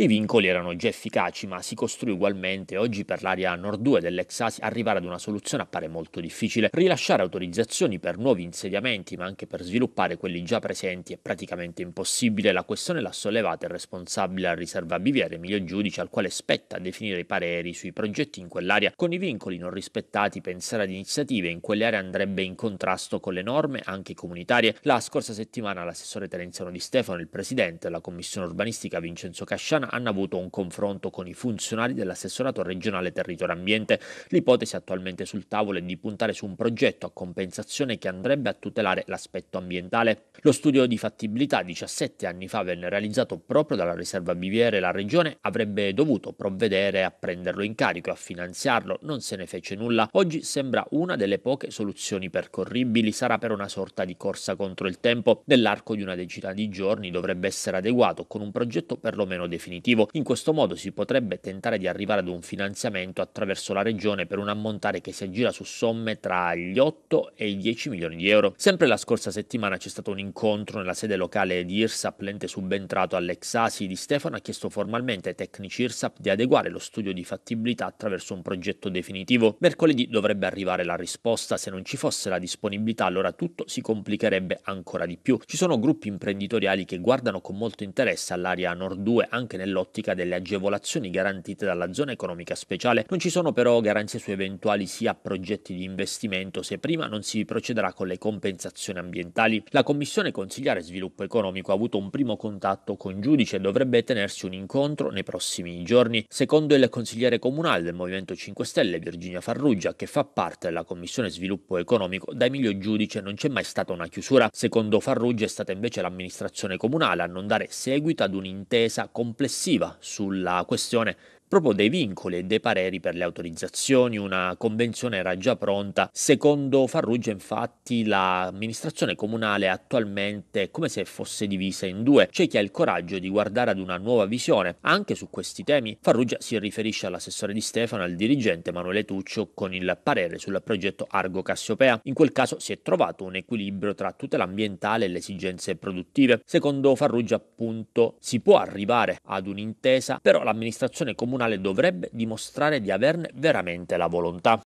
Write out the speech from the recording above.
I vincoli erano già efficaci, ma si costruì ugualmente oggi per l'area nord-2 dell'ex Asia arrivare ad una soluzione appare molto difficile. Rilasciare autorizzazioni per nuovi insediamenti, ma anche per sviluppare quelli già presenti è praticamente impossibile. La questione l'ha sollevata il responsabile al riserva Biviere Emilio Giudice, al quale spetta definire i pareri sui progetti in quell'area. Con i vincoli non rispettati, pensare ad iniziative in quelle aree andrebbe in contrasto con le norme anche comunitarie. La scorsa settimana l'assessore Terenziano Di Stefano, il presidente della commissione urbanistica Vincenzo Casciana hanno avuto un confronto con i funzionari dell'assessorato regionale territorio ambiente. L'ipotesi attualmente sul tavolo è di puntare su un progetto a compensazione che andrebbe a tutelare l'aspetto ambientale. Lo studio di fattibilità 17 anni fa venne realizzato proprio dalla riserva Biviere, la regione avrebbe dovuto provvedere a prenderlo in carico e a finanziarlo, non se ne fece nulla. Oggi sembra una delle poche soluzioni percorribili, sarà per una sorta di corsa contro il tempo. Nell'arco di una decina di giorni dovrebbe essere adeguato con un progetto perlomeno definito definitivo. In questo modo si potrebbe tentare di arrivare ad un finanziamento attraverso la regione per un ammontare che si aggira su somme tra gli 8 e i 10 milioni di euro. Sempre la scorsa settimana c'è stato un incontro nella sede locale di IRSAP, l'ente subentrato all'ex ASI di Stefano ha chiesto formalmente ai tecnici IRSAP di adeguare lo studio di fattibilità attraverso un progetto definitivo. Mercoledì dovrebbe arrivare la risposta, se non ci fosse la disponibilità allora tutto si complicherebbe ancora di più. Ci sono gruppi imprenditoriali che guardano con molto interesse all'area Nord 2 anche nell'ottica delle agevolazioni garantite dalla zona economica speciale. Non ci sono però garanzie su eventuali sia progetti di investimento se prima non si procederà con le compensazioni ambientali. La Commissione Consigliare Sviluppo Economico ha avuto un primo contatto con il giudice e dovrebbe tenersi un incontro nei prossimi giorni. Secondo il consigliere comunale del Movimento 5 Stelle Virginia Farrugia, che fa parte della Commissione Sviluppo Economico, da Emilio Giudice non c'è mai stata una chiusura. Secondo Farrugia è stata invece l'amministrazione comunale a non dare seguito ad un'intesa complessiva riflessiva sulla questione proprio dei vincoli e dei pareri per le autorizzazioni, una convenzione era già pronta. Secondo Farrugia, infatti, l'amministrazione comunale attualmente è come se fosse divisa in due. C'è chi ha il coraggio di guardare ad una nuova visione. Anche su questi temi, Farrugia si riferisce all'assessore di Stefano al dirigente Emanuele Tuccio con il parere sul progetto Argo Cassiopea. In quel caso si è trovato un equilibrio tra tutela ambientale e le esigenze produttive. Secondo Farrugia, appunto, si può arrivare ad un'intesa, però l'amministrazione comunale comunale dovrebbe dimostrare di averne veramente la volontà.